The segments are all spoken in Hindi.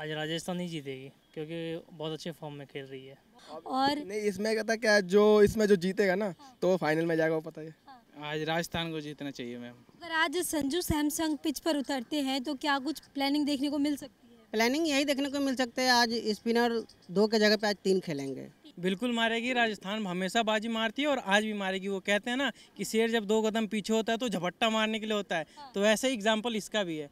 आज राजस्थान ही जीतेगी क्योंकि बहुत अच्छे फॉर्म में खेल रही है और नहीं इसमें कहता क्या जो इसमें जो जीतेगा ना हाँ। तो फाइनल में जाएगा वो पता है हाँ। आज राजस्थान को जीतना चाहिए मैम अगर आज संजू सैमसंग पिच पर उतरते हैं तो क्या कुछ प्लानिंग देखने को मिल सकती है प्लानिंग यही देखने को मिल सकते है आज स्पिनर दो के जगह पे आज तीन खेलेंगे बिल्कुल मारेगी राजस्थान हमेशा बाजी मारती है और आज भी मारेगी वो कहते हैं ना कि शेर जब दो कदम पीछे होता है तो झपट्टा मारने के लिए होता है हाँ। तो ऐसे एग्जाम्पल इसका भी है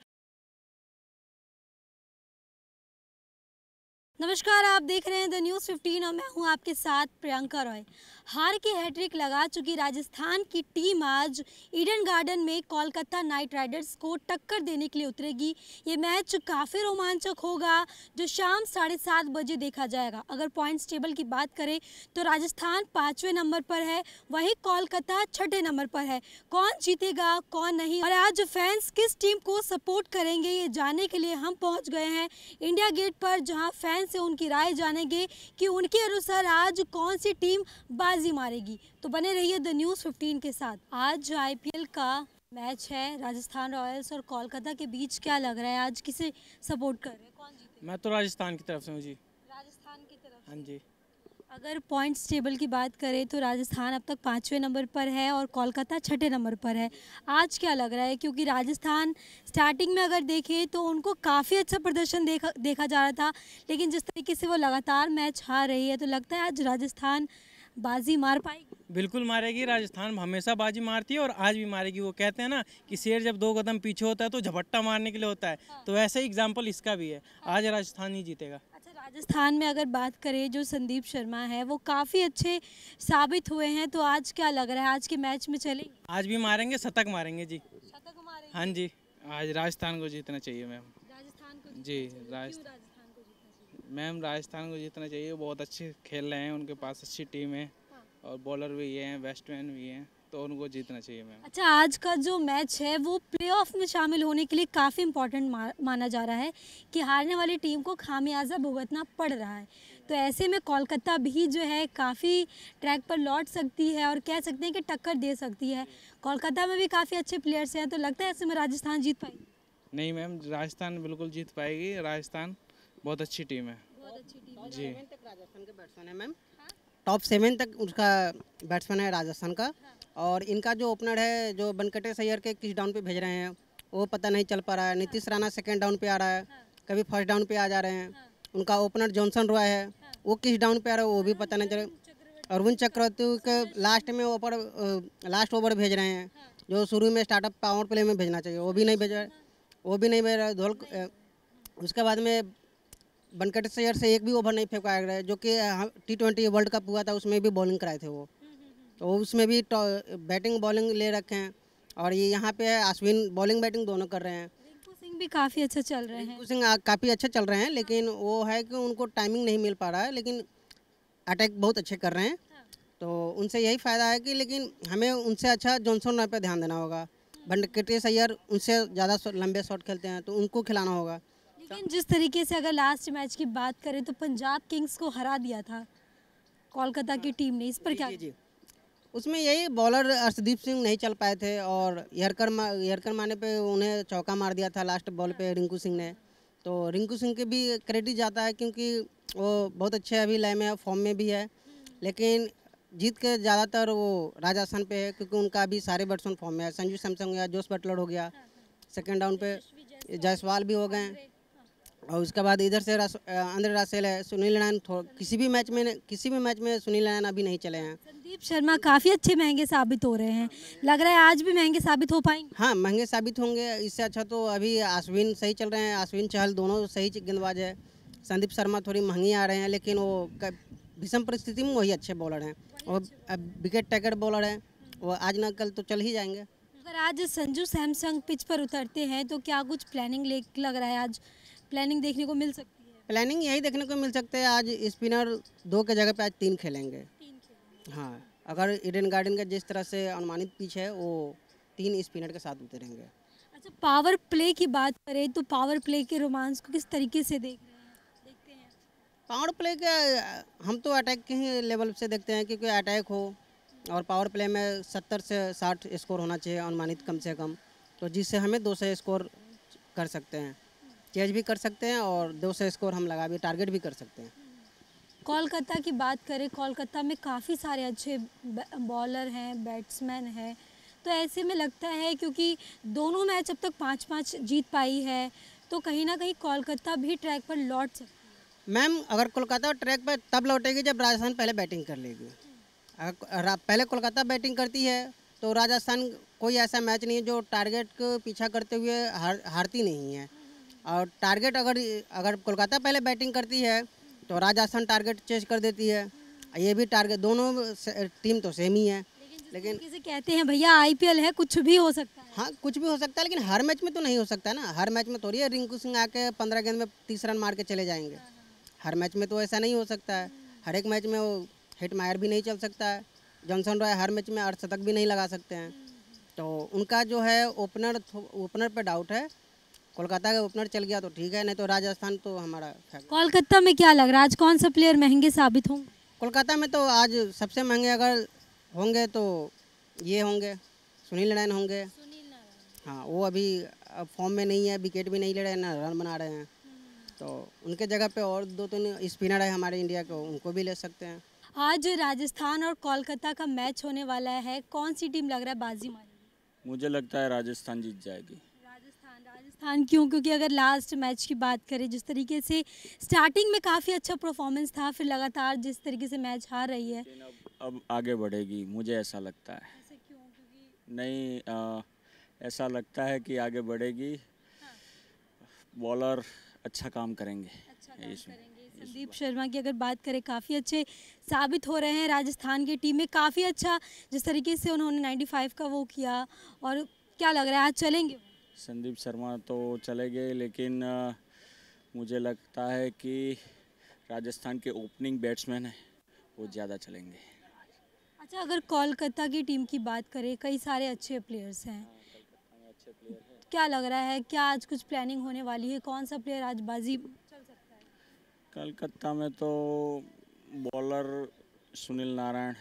नमस्कार आप देख रहे हैं द न्यूज़ 15 और मैं हूं आपके साथ प्रियंका रॉय हार की हैट्रिक लगा चुकी राजस्थान की टीम आज ईडन गार्डन में कोलकाता नाइट राइडर्स को टक्कर देने के लिए उतरेगी ये मैच काफ़ी रोमांचक होगा जो शाम साढ़े सात बजे देखा जाएगा अगर पॉइंट्स टेबल की बात करें तो राजस्थान पाँचवें नंबर पर है वही कोलकाता छठे नंबर पर है कौन जीतेगा कौन नहीं और आज फैंस किस टीम को सपोर्ट करेंगे ये जानने के लिए हम पहुँच गए हैं इंडिया गेट पर जहाँ फैंस से उनकी राय जानेंगे कि उनके अनुसार आज कौन सी टीम बाजी मारेगी तो बने रहिए द न्यूज़ 15 के साथ आज आईपीएल का मैच है राजस्थान रॉयल्स और कोलकाता के बीच क्या लग रहा है आज किसे सपोर्ट कर रहे हैं कौन जीते मैं तो राजस्थान की तरफ से हूँ जी राजस्थान की तरफ हाँ जी अगर पॉइंट्स टेबल की बात करें तो राजस्थान अब तक पाँचवें नंबर पर है और कोलकाता छठे नंबर पर है आज क्या लग रहा है क्योंकि राजस्थान स्टार्टिंग में अगर देखें तो उनको काफ़ी अच्छा प्रदर्शन देखा देखा जा रहा था लेकिन जिस तरीके से वो लगातार मैच हार रही है तो लगता है आज राजस्थान बाजी मार पाएगी बिल्कुल मारेगी राजस्थान हमेशा बाजी मारती है और आज भी मारेगी वो कहते हैं ना कि शेर जब दो कदम पीछे होता है तो झपट्टा मारने के लिए होता है हाँ। तो वैसे ही एग्जाम्पल इसका भी है हाँ। आज राजस्थान ही जीतेगा राजस्थान में अगर बात करें जो संदीप शर्मा है वो काफ़ी अच्छे साबित हुए हैं तो आज क्या लग रहा है आज के मैच में चले आज भी मारेंगे शतक मारेंगे जी शतक मारेंगे हाँ जी आज राजस्थान को जीतना चाहिए मैम राजस्थान को जी राजस्थान मैम राजस्थान को जीतना चाहिए बहुत अच्छे खेल रहे हैं उनके पास अच्छी टीम है हाँ। और बॉलर भी ये हैं बैट्समैन भी हैं तो उनको जीतना चाहिए मैम अच्छा आज का जो मैच है वो प्लेऑफ में शामिल होने के लिए काफ़ी इम्पोर्टेंट माना जा रहा है कि हारने वाली टीम को खामियाजा भुगतना पड़ रहा है तो ऐसे में कोलकाता भी जो है काफ़ी ट्रैक पर लौट सकती है और कह सकते हैं कि टक्कर दे सकती है कोलकाता में भी काफ़ी अच्छे प्लेयर्स हैं तो लगता है ऐसे में राजस्थान जीत पाएगी नहीं मैम राजस्थान बिल्कुल जीत पाएगी राजस्थान बहुत अच्छी टीम है जी राजस्थान के बैट्समैन है टॉप सेवन तक उसका बैट्समैन है राजस्थान का हाँ। और इनका जो ओपनर है जो बनकटे सैयर के किस डाउन पे भेज रहे हैं वो पता नहीं चल पा रहा है नीतीश राणा सेकेंड डाउन पे आ रहा है कभी फर्स्ट डाउन पे आ जा रहे हैं उनका ओपनर जॉनसन रॉय है वो किस डाउन पे आ रहा है वो भी पता नहीं चल अरविंद चक्रवर्ती के लास्ट में ओपर लास्ट ओवर भेज रहे हैं जो शुरू में स्टार्टअप पावर प्ले में भेजना चाहिए वो भी नहीं भेज रहे वो भी नहीं भेज रहा धोल उसके बाद में बनकट सैयर से एक भी ओवर नहीं फेंक पाया जो कि टी ट्वेंटी वर्ल्ड कप हुआ था उसमें भी बॉलिंग कराए थे वो तो उसमें भी बैटिंग बॉलिंग ले रखे हैं और ये यहाँ पे है अश्विन बॉलिंग बैटिंग दोनों कर रहे हैं सिंह भी काफ़ी अच्छा चल रहे हैं सिंह काफ़ी अच्छा चल रहे हैं लेकिन वो है कि उनको टाइमिंग नहीं मिल पा रहा है लेकिन अटैक बहुत अच्छे कर रहे हैं हाँ। तो उनसे यही फ़ायदा है कि लेकिन हमें उनसे अच्छा जॉनसन रॉय पर ध्यान देना होगा हाँ। बंडकेटेश अय्यर उनसे ज़्यादा लंबे शॉट खेलते हैं तो उनको खिलाना होगा लेकिन जिस तरीके से अगर लास्ट मैच की बात करें तो पंजाब किंग्स को हरा दिया था कोलकाता की हाँ। टीम ने इस पर क्या जी, जी। उसमें यही बॉलर अर्शदीप सिंह नहीं चल पाए थे और यरकर मा, यरकर माने पे उन्हें चौका मार दिया था लास्ट बॉल पे रिंकू सिंह ने तो रिंकू सिंह के भी क्रेडिट जाता है क्योंकि वो बहुत अच्छे अभी लय में फॉर्म में भी है लेकिन जीत के ज़्यादातर वो राजस्थान पे है क्योंकि उनका अभी सारे बैट्समैन फॉर्म में है संजू सैमसंग हो गया जोश बटलर हो गया सेकेंड राउंड पे जायसवाल भी हो गए और उसके बाद इधर से रास, अंदर रासेल है सुनील नारायण किसी भी मैच में किसी भी मैच में सुनील नारायण अभी नहीं चले हैं संदीप शर्मा काफ़ी अच्छे महंगे साबित हो रहे हैं लग रहा है आज भी महंगे साबित हो पाएंगे हाँ महंगे साबित होंगे इससे अच्छा तो अभी अश्विन सही चल रहे हैं अश्विन चहल दोनों सही गेंदबाज है संदीप शर्मा थोड़ी महंगी आ रहे हैं लेकिन वो भीषम परिस्थिति में वही अच्छे बॉलर हैं और विकेट टैकेट बॉलर हैं वो आज ना कल तो चल ही जाएंगे अगर आज संजू सैमसंग पिच पर उतरते हैं तो क्या कुछ प्लानिंग लग रहा है आज प्लानिंग देखने को मिल सकती है प्लानिंग यही देखने को मिल सकते है आज स्पिनर दो के जगह पे आज तीन खेलेंगे हाँ अगर इडन गार्डन का जिस तरह से अनुमानित पिच है वो तीन स्पिनर के साथ उतरेंगे अच्छा पावर प्ले की बात करें तो पावर प्ले के रोमांस को किस तरीके से देख रहे हैं पावर प्ले के हम तो अटैक के ही लेवल से देखते हैं क्योंकि अटैक हो और पावर प्ले में सत्तर से साठ स्कोर होना चाहिए अनुमानित कम से कम तो जिससे हमें दो सौ स्कोर कर सकते हैं चेंज भी कर सकते हैं और दो सौ स्कोर हम लगा भी टारगेट भी कर सकते हैं कोलकाता की बात करें कोलकाता में काफ़ी सारे अच्छे बॉलर हैं बैट्समैन हैं तो ऐसे में लगता है क्योंकि दोनों मैच अब तक पाँच पाँच जीत पाई है तो कहीं ना कहीं कोलकाता भी ट्रैक पर लौट सकती मैम अगर कोलकाता ट्रैक पर तब लौटेगी जब राजस्थान पहले बैटिंग कर लेगी अगर पहले कोलकाता बैटिंग करती है तो राजस्थान कोई ऐसा मैच नहीं है जो टारगेट को पीछा करते हुए हार हारती नहीं है और टारगेट अगर अगर कोलकाता पहले बैटिंग करती है तो राजस्थान टारगेट चेंज कर देती है ये भी टारगेट दोनों टीम तो सेम ही है लेकिन किसी कहते हैं भैया आईपीएल है कुछ भी हो सकता है हाँ कुछ भी हो सकता है लेकिन हर मैच में तो नहीं हो सकता ना हर मैच में थोड़ी है रिंकू सिंह आके पंद्रह गेंद में तीस रन मार के चले जाएंगे हर मैच में तो ऐसा नहीं हो सकता है हर एक मैच में वो हिट मायर भी नहीं चल सकता है जॉनसन रॉय हर मैच में अर्धशतक भी नहीं लगा सकते हैं तो उनका जो है ओपनर ओपनर पर डाउट है कोलकाता का ओपनर चल गया तो ठीक है नहीं तो राजस्थान तो हमारा कोलकाता में क्या लग रहा है आज कौन सा प्लेयर महंगे साबित हों कोलकाता में तो आज सबसे महंगे अगर होंगे तो ये होंगे सुनील नारायण होंगे हाँ वो अभी फॉर्म में नहीं है विकेट भी नहीं ले रहे हैं ना रन बना रहे हैं तो उनके जगह पे और दो तीन तो स्पिनर है हमारे इंडिया को उनको भी ले सकते हैं आज राजस्थान और कोलकाता का मैच होने वाला है कौन सी टीम लग रहा है बाजी मारेगी मुझे लगता है राजस्थान जीत जाएगी खान क्यों क्योंकि अगर लास्ट मैच की बात करें जिस तरीके से स्टार्टिंग में काफ़ी अच्छा परफॉर्मेंस था फिर लगातार जिस तरीके से मैच हार रही है अब, अब आगे बढ़ेगी मुझे ऐसा लगता है ऐसा क्यों नहीं आ, ऐसा लगता है कि आगे बढ़ेगी हाँ। बॉलर अच्छा काम करेंगे अच्छा संदीप शर्मा की अगर बात करें काफ़ी अच्छे साबित हो रहे हैं राजस्थान की टीम में काफ़ी अच्छा जिस तरीके से उन्होंने 95 का वो किया और क्या लग रहा है आज चलेंगे संदीप शर्मा तो चले गए लेकिन मुझे लगता है कि राजस्थान के ओपनिंग बैट्समैन हैं वो ज़्यादा चलेंगे अच्छा अगर कोलकाता की टीम की बात करें कई सारे अच्छे प्लेयर्स हैं हाँ, है। क्या लग रहा है क्या आज कुछ प्लानिंग होने वाली है कौन सा प्लेयर आज बाजी कलकत्ता में तो बॉलर सुनील नारायण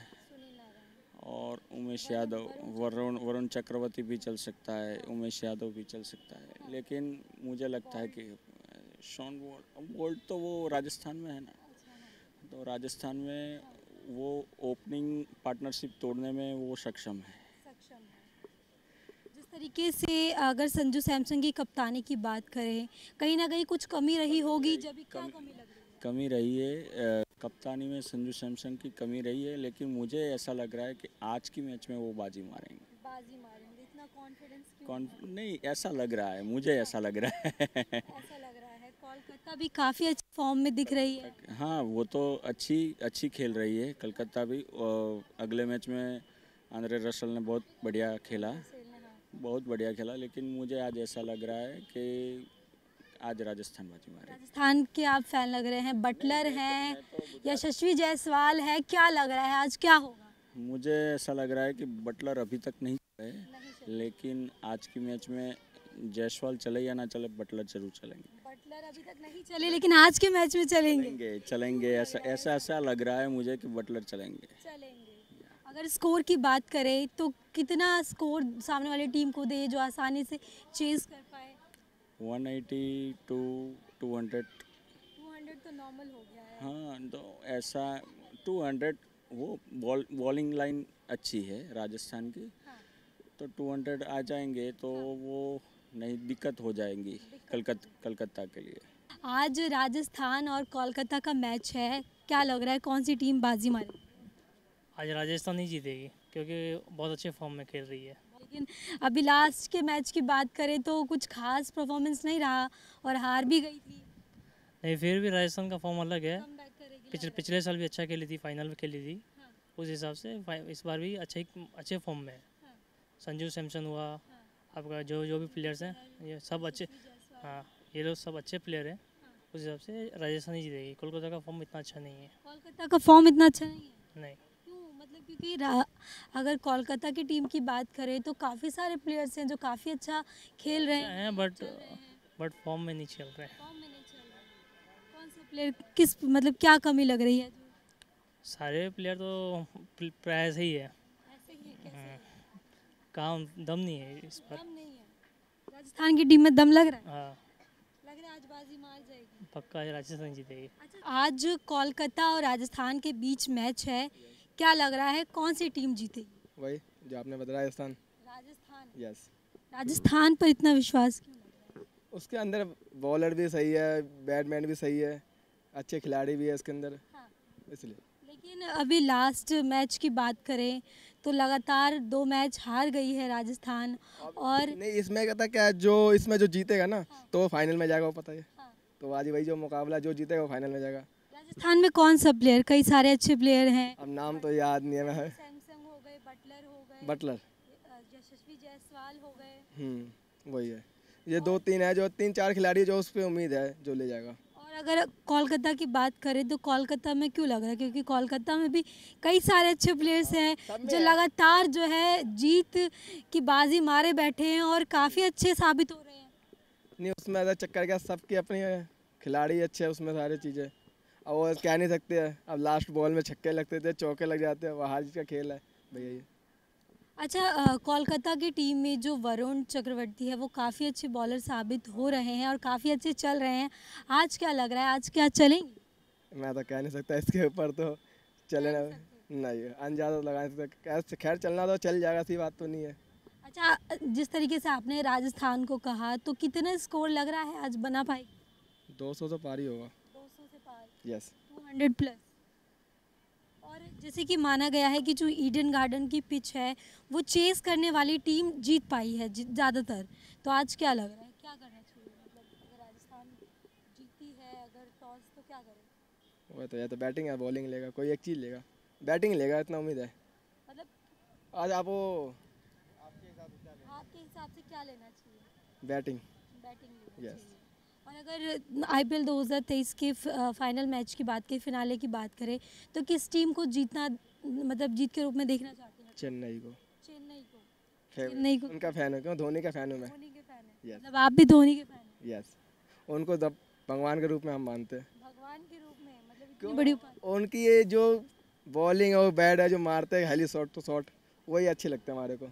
उमेश यादव वरुण वरुण चक्रवर्ती भी चल सकता है उमेश यादव भी चल सकता है लेकिन मुझे लगता है कि शॉन वोल्ट वोल्ट तो वो राजस्थान में है ना तो राजस्थान में वो ओपनिंग पार्टनरशिप तोड़ने में वो सक्षम है जिस तरीके से अगर संजू सैमसन की कप्तानी की बात करें कहीं ना कहीं कुछ कमी रही होगी जब कम, कमी, कमी रही है कप्तानी में संजू सैमसन की कमी रही है लेकिन मुझे ऐसा लग रहा है कि आज की मैच में वो बाजी मारेंगे बाजी मारेंगे इतना कॉन्फिडेंस कौन... नहीं ऐसा लग रहा है मुझे ऐसा लग रहा है ऐसा लग रहा है कोलकाता भी काफ़ी अच्छी फॉर्म में दिख रही है हाँ वो तो अच्छी अच्छी खेल रही है कलकत्ता भी अगले मैच में आंद्रे रसल ने बहुत बढ़िया खेला हाँ। बहुत बढ़िया खेला लेकिन मुझे आज ऐसा लग रहा है कि आज राजस्थान बाजी मारे राजस्थान के आप फैन लग रहे हैं बटलर हैं तो यशस्वी जायसवाल है क्या लग रहा है आज क्या होगा मुझे ऐसा लग रहा है कि बटलर अभी तक नहीं चले लेकिन आज की मैच में जायसवाल चले या ना चले बटलर जरूर चलेंगे बटलर अभी तक नहीं चले लेकिन आज के मैच में चलेंगे चलेंगे, ऐसा ऐसा लग रहा है मुझे की बटलर चलेंगे चलेंगे अगर स्कोर की बात करें तो कितना स्कोर सामने वाली टीम को दे जो आसानी से चेज कर टू तो नॉर्मल हो गया है हाँ तो ऐसा वो बॉल बॉलिंग लाइन अच्छी है राजस्थान की हाँ। तो हंड्रेड आ जाएंगे तो हाँ। वो नहीं दिक्कत हो जाएंगी कलकत्ता कलकत्ता के लिए आज राजस्थान और कोलकाता का मैच है क्या लग रहा है कौन सी टीम बाजी मारेगी आज राजस्थान ही जीतेगी क्योंकि बहुत अच्छे फॉर्म में खेल रही है लेकिन अभी लास्ट के मैच की बात करें तो कुछ खास परफॉर्मेंस नहीं रहा और हार भी गई थी नहीं फिर भी राजस्थान का फॉर्म अलग है पिछले पिछले साल भी अच्छा खेली थी फाइनल में खेली थी हाँ। उस हिसाब से इस बार भी अच्छे अच्छे फॉर्म में है हाँ। संजू सैमसन हुआ हाँ। आपका जो जो भी प्लेयर्स हैं ये सब अच्छे हाँ ये लोग सब अच्छे प्लेयर हैं हाँ। उस हिसाब से राजस्थान ही जीतेगी कोलकाता का फॉर्म इतना अच्छा नहीं है कोलकाता का फॉर्म इतना अच्छा नहीं है नहीं क्योंकि अगर कोलकाता की टीम की बात करें तो काफ़ी सारे प्लेयर्स हैं जो काफ़ी अच्छा खेल रहे हैं बट बट फॉर्म में नहीं चल रहे हैं कौन सा प्लेयर किस मतलब क्या कमी लग रही है सारे प्लेयर तो प्राय से ही है हाँ। काम दम नहीं है इस पर राजस्थान की टीम में दम लग रहा है हाँ। लग रहा है आज बाजी मार जाएगी पक्का राजस्थान जीतेगी अच्छा आज कोलकाता और राजस्थान के बीच मैच है क्या लग रहा है कौन सी टीम जीतेगी वही जो आपने बताया राजस्थान राजस्थान यस राजस्थान पर इतना विश्वास उसके अंदर बॉलर भी सही है बैटमैन भी सही है अच्छे खिलाड़ी भी है इसके अंदर हाँ। इसलिए लेकिन अभी लास्ट मैच की बात करें तो लगातार दो मैच हार गई है राजस्थान और नहीं इसमें कहता क्या जो इसमें जो जीतेगा ना हाँ। तो फाइनल में जाएगा वो पता है हाँ। तो आज वही जो मुकाबला जो जीतेगा वो फाइनल में जाएगा राजस्थान में कौन सा प्लेयर कई सारे अच्छे प्लेयर हैं अब नाम तो याद नहीं है सैमसंग हो गए बटलर हो गए बटलर यशस्वी जायसवाल हो गए हम्म, वही है ये दो तीन है जो तीन चार खिलाड़ी जो उस पर उम्मीद है जो ले जाएगा और अगर कोलकाता की बात करें तो कोलकाता में क्यों लग रहा है क्योंकि कोलकाता में भी कई सारे अच्छे प्लेयर्स हाँ, हैं जो लगातार जो है जीत की बाजी मारे बैठे हैं और काफ़ी अच्छे साबित हो रहे हैं नहीं उसमें ऐसा चक्कर क्या सबके अपने खिलाड़ी अच्छे उसमें सारी चीज़ें अब वो कह नहीं सकते हैं अब लास्ट बॉल में छक्के लगते थे चौके लग जाते हैं वह का खेल है भैया ये अच्छा कोलकाता की टीम में जो वरुण चक्रवर्ती है वो काफ़ी अच्छे बॉलर साबित हो रहे हैं और काफ़ी अच्छे चल रहे हैं आज क्या लग रहा है आज क्या चलेंगे मैं तो कह नहीं सकता इसके ऊपर तो चले ना नहीं अंदाजा तो लगा नहीं सकता खैर चलना तो चल जाएगा सी बात तो नहीं है अच्छा जिस तरीके से आपने राजस्थान को कहा तो कितना स्कोर लग रहा है आज बना पाएगी दो सौ तो पारी होगा yes. 200 प्लस और जैसे कि माना गया है कि जो ईडन गार्डन की पिच है वो चेस करने वाली टीम जीत पाई है ज़्यादातर तो आज क्या लग रहा है क्या करना चाहिए मतलब अगर राजस्थान जीती है अगर टॉस तो क्या करें वो तो या तो बैटिंग या बॉलिंग लेगा कोई एक चीज़ लेगा बैटिंग लेगा इतना उम्मीद है मतलब आज आप वो आपके हिसाब से क्या लेना चाहिए बैटिंग बैटिंग यस और अगर आई पी एल दो हज़ार तेईस के फाइनल मैच की बात करें फिनाले की बात करें तो किस टीम को जीतना मतलब जीत के रूप में देखना चाहते हैं चेन्नई को चेन्नई को उनका फ़ैन हो क्यों धोनी का फ़ैन हूँ मैं धोनी मतलब आप भी धोनी के फ़ैन यस उनको दब भगवान के रूप में हम मानते हैं भगवान के रूप में मतलब इतनी बड़ी उनकी ये जो बॉलिंग और बैट है जो मारते हैं हेली शॉट टू शॉट वही अच्छे लगते हैं हमारे को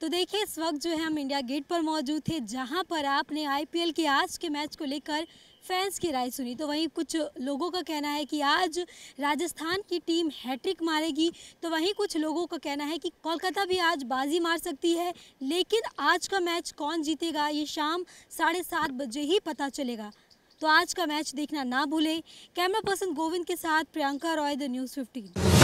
तो देखिए इस वक्त जो है हम इंडिया गेट पर मौजूद थे जहां पर आपने आईपीएल के आज के मैच को लेकर फैंस की राय सुनी तो वहीं कुछ लोगों का कहना है कि आज राजस्थान की टीम हैट्रिक मारेगी तो वहीं कुछ लोगों का कहना है कि कोलकाता भी आज बाजी मार सकती है लेकिन आज का मैच कौन जीतेगा ये शाम साढ़े सात बजे ही पता चलेगा तो आज का मैच देखना ना भूलें कैमरा पर्सन गोविंद के साथ Priyanka Roy the news fifteen